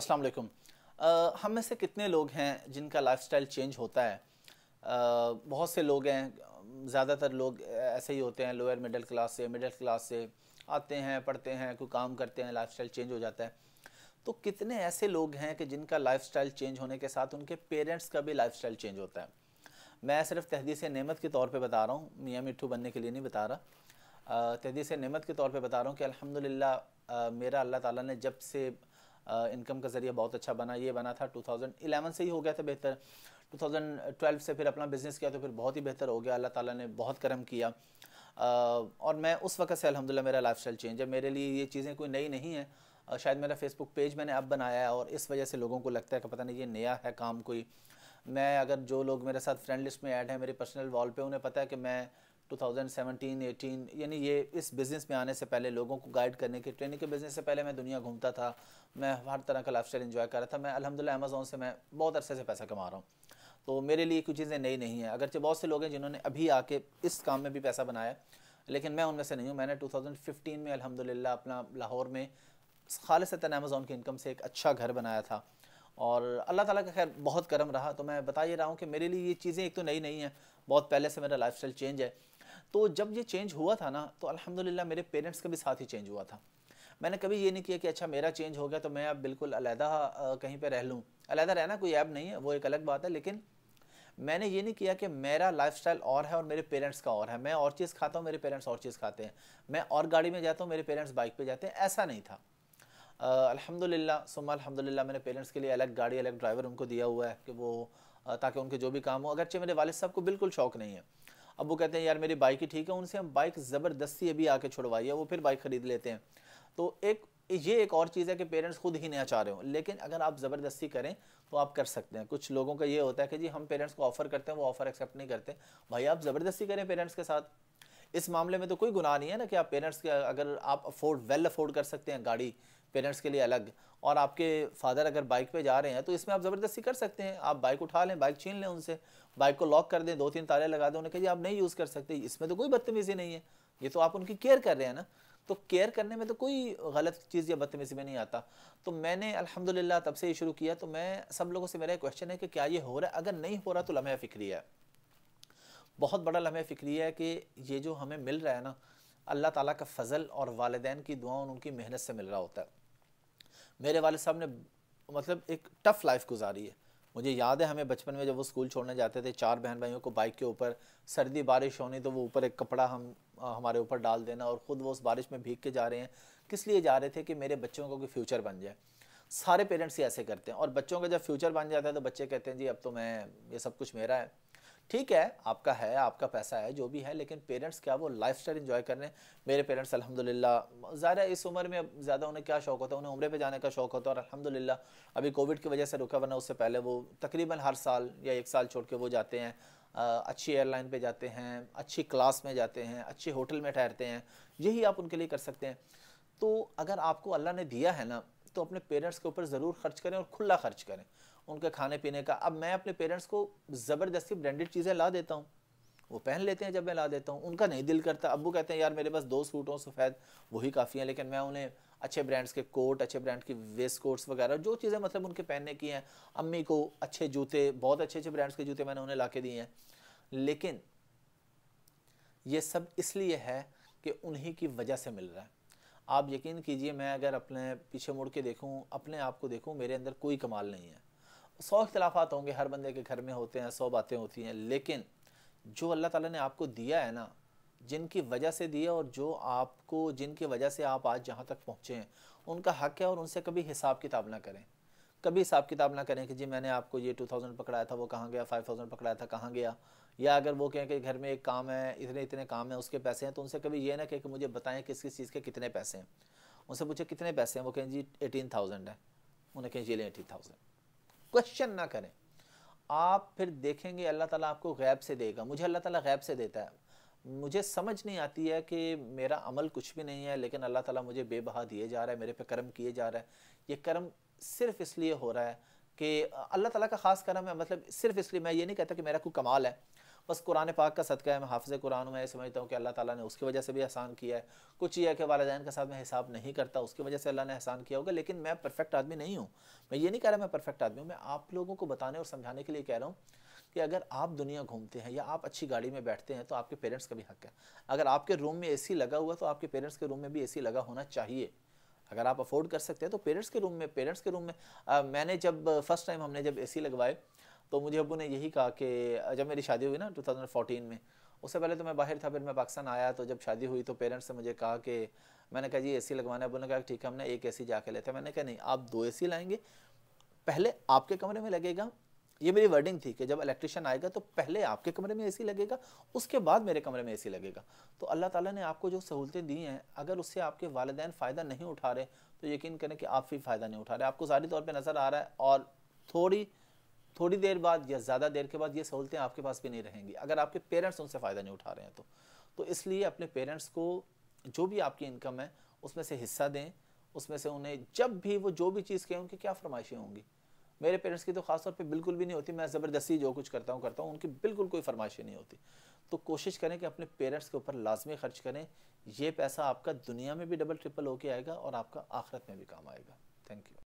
अस्सलाम वालेकुम हम में से कितने लोग हैं जिनका लाइफस्टाइल चेंज होता है आ, बहुत से लोग हैं ज़्यादातर लोग ऐसे ही होते हैं लोअर मिडिल क्लास से मिडिल क्लास से आते हैं पढ़ते हैं कोई काम करते हैं लाइफस्टाइल चेंज हो जाता है तो कितने ऐसे लोग हैं कि जिनका लाइफस्टाइल चेंज होने के साथ उनके पेरेंट्स का भी लाइफस्टाइल चेंज होता है मैं सिर्फ तहदीस नेमत के तौर पे बता रहा हूँ मियाँ मिट्ठू बनने के लिए नहीं बता रहा तहदीस नेमत के तौर पे बता रहा हूँ कि अल्हम्दुलिल्लाह मेरा अल्लाह ताला ने जब से इनकम का ज़रिया बहुत अच्छा बना ये बना था 2011 से ही हो गया था बेहतर 2012 से फिर अपना बिज़नेस किया तो फिर बहुत ही बेहतर हो गया अल्लाह ताला ने बहुत करम किया और मैं उस वक्त से अलहमदिल्ला मेरा लाइफ चेंज है मेरे लिए ये चीज़ें कोई नई नहीं है शायद मेरा फेसबुक पेज मैंने अब बनाया है और इस वजह से लोगों को लगता है कि पता नहीं ये नया है काम कोई मैं अगर जो लोग मेरे साथ फ्रेंड लिस्ट में ऐड है मेरे पर्सनल वॉल पे उन्हें पता है कि मैं 2017 18 यानी ये इस बिज़नेस में आने से पहले लोगों को गाइड करने के ट्रेनिंग के बिज़नेस से पहले मैं दुनिया घूमता था मैं हर तरह का लाइफ स्टाइल इन्जॉय कर रहा था मैं अलहमदिल्ला अमेज़ोन से मैं बहुत अरसे से पैसा कमा रहा हूँ तो मेरे लिए कुछ चीज़ें नई नहीं हैं अगरचे बहुत से लोग हैं जिन्होंने अभी आके इस काम में भी पैसा बनाया लेकिन मैं उनमें से नहीं हूँ मैंने टू में अलहमदिल्ला अपना लाहौर में खालसता अमेज़ोन की इनकम से एक अच्छा घर बनाया था और अल्लाह ताला का खैर बहुत करम रहा तो मैं बता ये रहा हूँ कि मेरे लिए ये चीज़ें एक तो नई नहीं हैं बहुत पहले से मेरा लाइफ चेंज है तो जब ये चेंज हुआ था ना तो अल्हम्दुलिल्लाह मेरे पेरेंट्स का भी साथ ही चेंज हुआ था मैंने कभी ये नहीं किया कि अच्छा मेरा चेंज हो गया तो मैं अब बिल्कुल अलहदा कहीं पर रह लूँ अलहदा रहना कोई ऐप नहीं है वो एक अलग बात है लेकिन मैंने ये नहीं किया कि मेरा लाइफस्टाइल और है और मेरे पेरेंट्स का और है मैं और चीज़ खाता हूँ मेरे पेरेंट्स और चीज़ खाते हैं मैं और गाड़ी में जाता हूँ मेरे पेरेंट्स बाइक पे जाते हैं ऐसा नहीं था अल्हम्दुलिल्लाह सुमा अल्हम्दुलिल्लाह मैंने पेरेंट्स के लिए अलग गाड़ी अलग ड्राइवर उनको दिया हुआ है कि वो ताकि उनके जो भी काम हो अगरचे मेरे वालिद साहब को बिल्कुल शौक नहीं है अब वो कहते हैं यार मेरी बाइक ही ठीक है उनसे हम बाइक ज़बरदस्ती अभी आके छुड़वाई है वो फिर बाइक ख़रीद लेते हैं तो एक ये एक और चीज़ है कि पेरेंट्स खुद ही नहीं चाह रहे हो लेकिन अगर आप ज़बरदस्ती करें तो आप कर सकते हैं कुछ लोगों का ये होता है कि जी हम पेरेंट्स को ऑफ़र करते हैं वो ऑफ़र एक्सेप्ट नहीं करते भाई आप ज़बरदस्ती करें पेरेंट्स के साथ इस मामले में तो कोई गुनाह नहीं है ना कि आप पेरेंट्स के अगर आप अफोर्ड वेल अफोर्ड कर सकते हैं गाड़ी पेरेंट्स के लिए अलग और आपके फादर अगर बाइक पे जा रहे हैं तो इसमें आप ज़बरदस्ती कर सकते हैं आप बाइक उठा लें बाइक छीन लें उनसे बाइक को लॉक कर दें दो तीन ताले लगा दें उन्हें कहिए आप नहीं यूज़ कर सकते इसमें तो कोई बदतमीज़ी नहीं है ये तो आप उनकी केयर कर रहे हैं ना तो केयर करने में तो कोई गलत चीज़ या बदतमीज़ी में नहीं आता तो मैंने अलहमदिल्ला तब से ये शुरू किया तो मैं सब लोगों से मेरा क्वेश्चन है कि क्या ये हो रहा है अगर नहीं हो रहा तो लम्हे फ़िक्री है बहुत बड़ा लम्हे फ़िक्री है कि ये जो हमें मिल रहा है ना अल्लाह ताला का फजल और वालदेन की दुआ उनकी मेहनत से मिल रहा होता है मेरे वाले साहब ने मतलब एक टफ़ लाइफ गुजारी है मुझे याद है हमें बचपन में जब वो स्कूल छोड़ने जाते थे चार बहन भाइयों को बाइक के ऊपर सर्दी बारिश होनी तो वो ऊपर एक कपड़ा हम हमारे ऊपर डाल देना और ख़ुद वो उस बारिश में भीग के जा रहे हैं किस लिए जा रहे थे कि मेरे बच्चों को कोई फ्यूचर बन जाए सारे पेरेंट्स ही ऐसे करते हैं और बच्चों का जब फ्यूचर बन जाता है तो बच्चे कहते हैं जी अब तो मैं ये सब कुछ मेरा है ठीक है आपका है आपका पैसा है जो भी है लेकिन पेरेंट्स क्या वो लाइफ स्टाइल इन्जॉय हैं मेरे पेरेंट्स अलहमदिल्ला ज़्यादा इस उम्र में ज़्यादा उन्हें क्या शौक होता है उन्हें उम्र पे जाने का शौक होता है और अलहमदिल्ला अभी कोविड की वजह से रुका वरना उससे पहले वो तकरीबन हर साल या एक साल छोड़ के वो जाते हैं अच्छी एयरलाइन पर जाते हैं अच्छी क्लास में जाते हैं अच्छे होटल में ठहरते हैं यही आप उनके लिए कर सकते हैं तो अगर आपको अल्लाह ने दिया है ना तो अपने पेरेंट्स के ऊपर ज़रूर खर्च करें और खुला खर्च करें उनके खाने पीने का अब मैं अपने पेरेंट्स को ज़बरदस्ती ब्रांडेड चीज़ें ला देता हूँ वो पहन लेते हैं जब मैं ला देता हूँ उनका नहीं दिल करता अबू कहते हैं यार मेरे पास दो सूट हों सफ़ेद वही काफ़ी हैं लेकिन मैं उन्हें अच्छे ब्रांड्स के कोट अच्छे ब्रांड की वेस्ट कोट्स वगैरह जो चीज़ें मतलब उनके पहनने की हैं अम्मी को अच्छे जूते बहुत अच्छे अच्छे ब्रांड्स के जूते मैंने उन्हें ला दिए हैं लेकिन ये सब इसलिए है कि उन्हीं की वजह से मिल रहा है आप यकीन कीजिए मैं अगर अपने पीछे मुड़ के देखूँ अपने आप को देखूँ मेरे अंदर कोई कमाल नहीं है सौ अख्तलाफा होंगे हर बंदे के घर में होते हैं सौ बातें होती हैं लेकिन जो अल्लाह ताला ने आपको दिया है ना जिनकी वजह से दिया और जो आपको जिनकी वजह से आप आज जहाँ तक पहुँचे हैं उनका हक है और उनसे कभी हिसाब किताब ना करें कभी हिसाब किताब ना करें कि जी मैंने आपको ये टू थाउजेंड पकड़ाया था वो कहाँ गया फाइव थाउजेंड पकड़ाया था कहाँ गया या अगर वो कहें कि घर में एक काम है इतने इतने काम हैं उसके पैसे हैं तो उनसे कभी ये ना कहें कि मुझे बताएं किस किस चीज़ के कितने पैसे हैं उनसे पूछे कितने पैसे हैं वो कहें जी एटीन थाउजेंड है उन्हें कहें जी लें एटीन थाउजेंड क्वेश्चन ना करें आप फिर देखेंगे अल्लाह ताला आपको गैब से देगा मुझे अल्लाह ताला गैब से देता है मुझे समझ नहीं आती है कि मेरा अमल कुछ भी नहीं है लेकिन अल्लाह ताला मुझे बेबहा दिए जा रहा है मेरे पे कर्म किए जा रहा है ये कर्म सिर्फ इसलिए हो रहा है कि अल्लाह ताला का ख़ास करम है मतलब सिर्फ इसलिए मैं ये नहीं कहता कि मेरा कोई कमाल है बस कुरान पाक का सदका है मैं हाफ़ कुरान में मैं समझता हूँ कि अल्लाह ताला ने उसकी वजह से भी एहसान किया है कुछ ये है कि वालदेन के साथ मैं हिसाब नहीं करता उसकी वजह से अल्लाह ने एहसान किया होगा लेकिन मैं परफेक्ट आदमी नहीं हूँ मैं ये नहीं कह रहा मैं परफेक्ट आदमी हूँ मैं आप लोगों को बताने और समझाने के लिए कह रहा हूँ कि अगर आप दुनिया घूमते हैं या आप अच्छी गाड़ी में बैठते हैं तो आपके पेरेंट्स का भी हक है अगर आपके रूम में ए लगा हुआ तो आपके पेरेंट्स के रूम में भी ए लगा होना चाहिए अगर आप अफोर्ड कर सकते हैं तो पेरेंट्स के रूम में पेरेंट्स के रूम में आ, मैंने जब फर्स्ट टाइम हमने जब एसी लगवाए तो मुझे अबू ने यही कहा कि जब मेरी शादी हुई ना 2014 में उससे पहले तो मैं बाहर था फिर मैं पाकिस्तान आया तो जब शादी हुई तो पेरेंट्स ने मुझे कहा कि मैंने कहा जी सी लगवाना है अबू ने कहा ठीक है हमने एक ए सी जाके लेते मैंने कहा नहीं आप दो ए लाएंगे पहले आपके कमरे में लगेगा ये मेरी वर्डिंग थी कि जब इलेक्ट्रिशियन आएगा तो पहले आपके कमरे में एसी लगेगा उसके बाद मेरे कमरे में एसी लगेगा तो अल्लाह ताला ने आपको जो सहूलतें दी हैं अगर उससे आपके वालदेन फ़ायदा नहीं उठा रहे तो यकीन करें कि आप भी फ़ायदा नहीं उठा रहे आपको ज़ाहरी तौर पर नज़र आ रहा है और थोड़ी थोड़ी देर बाद या ज़्यादा देर के बाद ये सहूलतें आपके पास भी नहीं रहेंगी अगर आपके पेरेंट्स उनसे फ़ायदा नहीं उठा रहे हैं तो, तो इसलिए अपने पेरेंट्स को जो भी आपकी इनकम है उसमें से हिस्सा दें उसमें से उन्हें जब भी वो जो भी चीज़ कहें उनकी क्या फरमाइशें होंगी मेरे पेरेंट्स की तो खासतौर पे बिल्कुल भी नहीं होती मैं ज़बरदस्ती जो कुछ करता हूँ करता हूँ उनकी बिल्कुल कोई फरमाइशी नहीं होती तो कोशिश करें कि अपने पेरेंट्स के ऊपर लाजमी खर्च करें ये पैसा आपका दुनिया में भी डबल ट्रिपल होके आएगा और आपका आखिरत में भी काम आएगा थैंक यू